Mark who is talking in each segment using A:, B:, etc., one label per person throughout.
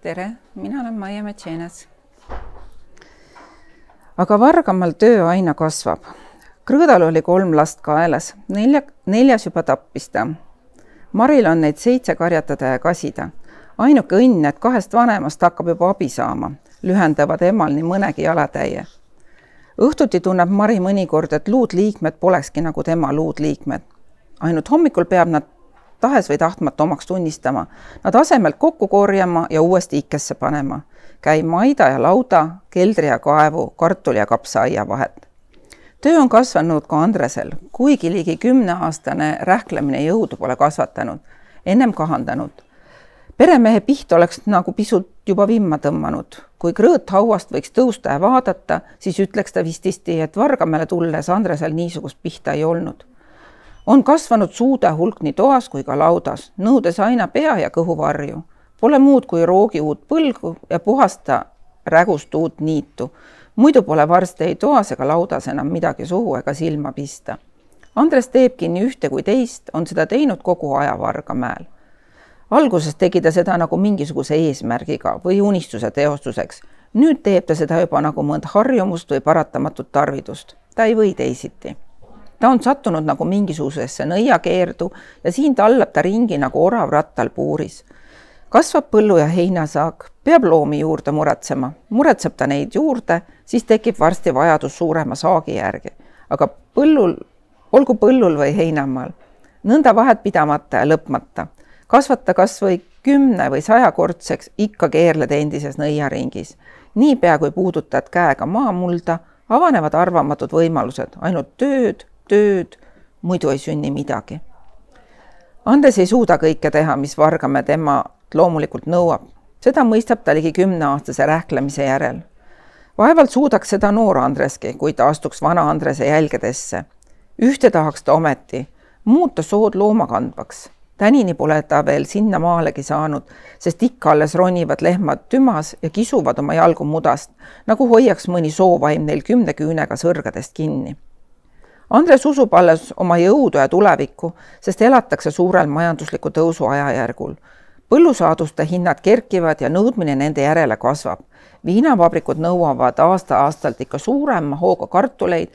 A: tere, mina olen Maie Metšenes. aga Vargamaal töö aina kasvab. Krõõdal oli kolm last kaelas, nelja, neljas juba tappis ta. Maril on neid seitse karjatada ja kasida. ainuke õnn, et kahest vanemast hakkab juba abi saama, lühendavad emal nii mõnegi jalatäie. õhtuti tunneb Mari mõnikord, et luudliikmed polekski nagu tema luudliikmed. ainult hommikul peab nad tahes või tahtmata omaks tunnistama, nad asemelt kokku korjama ja uuesti ikkesse panema. käima aida ja lauda, keldri ja kaevu, kartuli ja kapsaaia vahet. töö on kasvanud ka Andresel, kuigi ligi kümneaastane rähklemine jõudu pole kasvatanud, ennem kahandanud. peremehe piht oleks nagu pisut juba vimma tõmmanud. kui Krõõt hauast võiks tõusta ja vaadata, siis ütleks ta vististi, et Vargamäele tulles Andresel niisugust pihta ei olnud on kasvanud suude hulk nii toas kui ka laudas, nõudes aina pea ja kõhuvarju. Pole muud kui roogi uut põlgu ja puhasta rägust uut niitu. muidu pole varsti ei toas ega laudas enam midagi suhu ega silma pista. Andres teebki nii ühte kui teist, on seda teinud kogu aja Vargamäel. alguses tegi ta seda nagu mingisuguse eesmärgiga või unistuse teostuseks. nüüd teeb ta seda juba nagu mõnd harjumust või paratamatut tarvidust. ta ei või teisiti ta on sattunud nagu mingisugusesse nõiakeerdu ja siin tallab ta ringi nagu orav rattal puuris. kasvab põllu- ja heinasaak, peab loomi juurde muretsema, muretseb ta neid juurde, siis tekib varsti vajadus suurema saagi järgi. aga põllul, olgu põllul või heinamaal, nõnda vahet pidamata ja lõpmata, kasvata kas või kümne või sajakordseks, ikka keerled endises nõiaringis. niipea kui puudutad käega maamulda, avanevad arvamatud võimalused, ainult tööd, tööd, muidu ei sünni midagi. Andes ei suuda kõike teha, mis Vargamäe tema loomulikult nõuab. seda mõistab ta ligi kümneaastase rähklemise järel. vaevalt suudaks seda noor Andreski, kui ta astuks vana Andrese jälgedesse. ühte tahaks ta ometi, muuta sood loomakandvaks. tänini pole ta veel sinnamaalegi saanud, sest ikka alles ronivad lehmad tümas ja kisuvad oma jalgu mudast, nagu hoiaks mõni soovaim neil kümne küünega sõrgadest kinni Andres usub alles oma jõudu ja tulevikku, sest elatakse suurel majandusliku tõusu ajajärgul. põllusaaduste hinnad kerkivad ja nõudmine nende järele kasvab. viinavabrikud nõuavad aasta-aastalt ikka suurema hooga kartuleid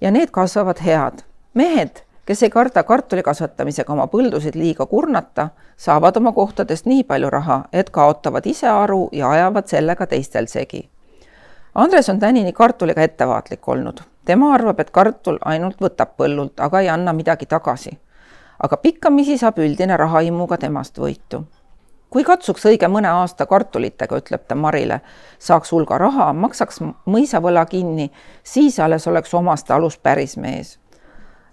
A: ja need kasvavad head. mehed, kes ei karda kartuli kasvatamisega oma põldusid liiga kurnata, saavad oma kohtadest nii palju raha, et kaotavad ise aru ja ajavad sellega teistel segi Andres on tänini kartuliga ettevaatlik olnud. tema arvab, et kartul ainult võtab põllult, aga ei anna midagi tagasi. aga pikkamisi saab üldine rahahimuga temast võitu. kui katsuks õige mõne aasta kartulitega, ütleb ta Marile, saaks hulga raha, maksaks mõisavõla kinni, siis alles oleks omaste alus päris mees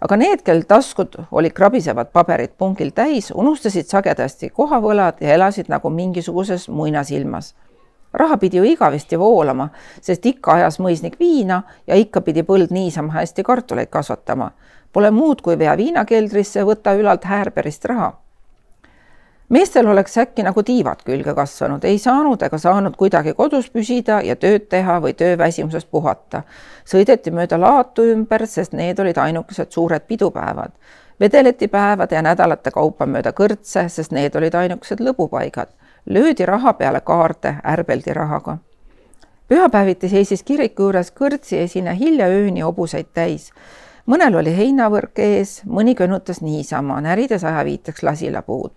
A: aga need, kel taskud olid krabisevad paberid pungil täis, unustasid sagedasti kohavõlad ja elasid nagu mingisuguses muinasilmas raha pidi ju igavesti voolama, sest ikka ajas mõisnik viina ja ikka pidi põld niisama hästi kartuleid kasvatama. Pole muud, kui vea viinakeldrisse, võta ülalt häärberist raha. meestel oleks äkki nagu tiivad külge kasvanud, ei saanud ega saanud kuidagi kodus püsida ja tööd teha või tööväsimusest puhata. sõideti mööda laatu ümber, sest need olid ainukesed suured pidupäevad vedeleti päevade ja nädalate kaupa mööda kõrtse, sest need olid ainukesed lõbupaigad löödi raha peale kaarte, ärbeldi rahaga. pühapäeviti seisis kiriku juures kõrtsi esine hilja ööni hobuseid täis. mõnel oli heinavõrk ees, mõni könutas niisama, närides ajaviiteks lasilapuud.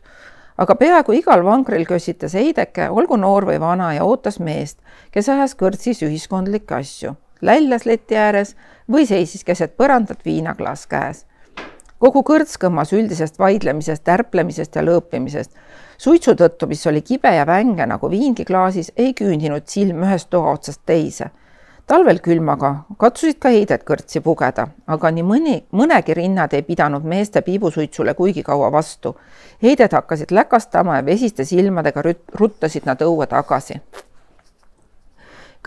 A: aga peaaegu igal vankril kössitas heideke, olgu noor või vana, ja ootas meest, kes ajas kõrtsis ühiskondlikke asju, läljas leti ääres või seisis keset põrandat viinaklaas käes kogu kõrts kõmmas üldisest vaidlemisest, ärplemisest ja lõõpimisest. suitsu tõttu, mis oli kibe ja vänge nagu viingi klaasis, ei küündinud silm ühest toa otsast teise. talvel külmaga katsusid ka heidet kõrtsi pugeda, aga nii mõni, mõnegi rinnad ei pidanud meeste piibusuitsule kuigi kaua vastu. heided hakkasid läkastama ja vesiste silmadega ruttasid nad õue tagasi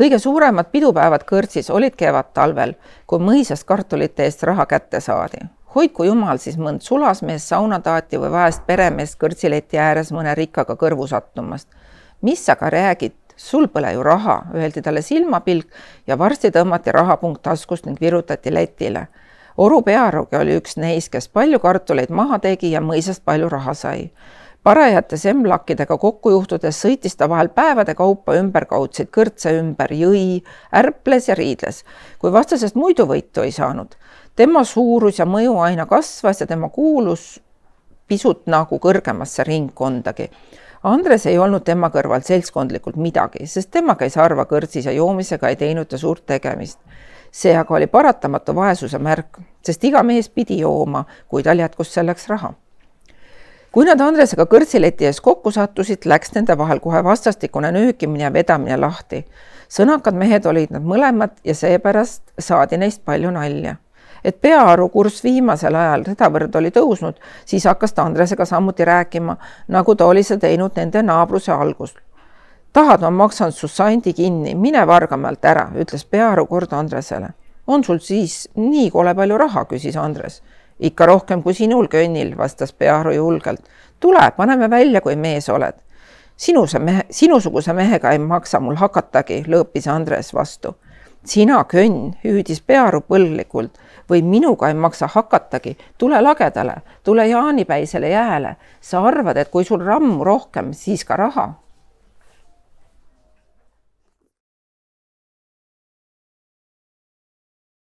A: kõige suuremad pidupäevad Kõrtsis olid kevad-talvel, kui mõisast kartulite eest raha kätte saadi hoidku jumal siis mõnd sulasmees, saunataati või vaest peremeest kõrtsileti ääres mõne rikkaga kõrvu sattumast. mis sa ka räägid, sul pole ju raha, öeldi talle silmapilk ja varsti tõmmati rahapunkt taskust ning virutati letile. Oru Pearugi oli üks neis, kes palju kartuleid maha tegi ja mõisast palju raha sai parajate semblakkidega kokku juhtudes sõitis ta vahel päevade kaupa ümberkaudseid kõrtse ümber, jõi, ärples ja riidles, kui vastasest muidu võitu ei saanud tema suurus ja mõju aina kasvas ja tema kuulus pisut nagu kõrgemasse ringkondagi. Andres ei olnud tema kõrval seltskondlikult midagi, sest tema käis harva kõrtsis ja joomisega ei teinud ta suurt tegemist. see aga oli paratamatu vaesuse märk, sest iga mees pidi jooma, kui tal jätkus selleks raha kui nad Andresega kõrtsileti ees kokku sattusid, läks nende vahel kohe vastastikune nöökimine ja vedamine lahti. sõnakad mehed olid nad mõlemad ja seepärast saadi neist palju nalja et Peaaru kurss viimasel ajal sedavõrd oli tõusnud, siis hakkas ta Andresega samuti rääkima, nagu ta oli see teinud nende naabruse algust. tahad, ma maksan su sandi kinni, mine Vargamäelt ära, ütles Peaaru kord Andresele. on sul siis nii kole palju raha, küsis Andres. ikka rohkem kui sinul könnil, vastas Peaaru julgelt. tule, paneme välja, kui mees oled sinuse mehe, sinusuguse mehega ei maksa mul hakatagi, lõõpis Andres vastu. sina, könn, hüüdis Pearu põlglikult või minuga ei maksa hakatagi, tule lagedale, tule jaanipäisele jääle, sa arvad, et kui sul rammu rohkem, siis ka raha